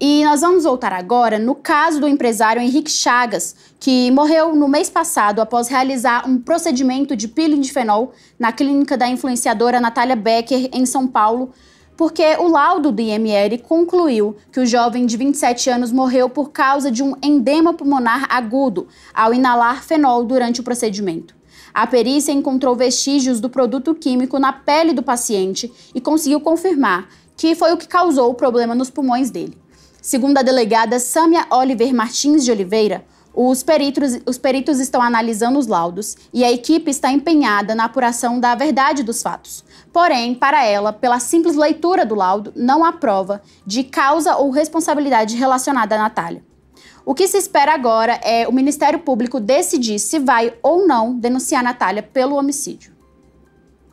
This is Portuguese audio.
E nós vamos voltar agora no caso do empresário Henrique Chagas, que morreu no mês passado após realizar um procedimento de peeling de fenol na clínica da influenciadora Natália Becker, em São Paulo, porque o laudo do IML concluiu que o jovem de 27 anos morreu por causa de um endema pulmonar agudo ao inalar fenol durante o procedimento. A perícia encontrou vestígios do produto químico na pele do paciente e conseguiu confirmar que foi o que causou o problema nos pulmões dele. Segundo a delegada Sâmia Oliver Martins de Oliveira, os peritos, os peritos estão analisando os laudos e a equipe está empenhada na apuração da verdade dos fatos. Porém, para ela, pela simples leitura do laudo, não há prova de causa ou responsabilidade relacionada a Natália. O que se espera agora é o Ministério Público decidir se vai ou não denunciar Natália pelo homicídio.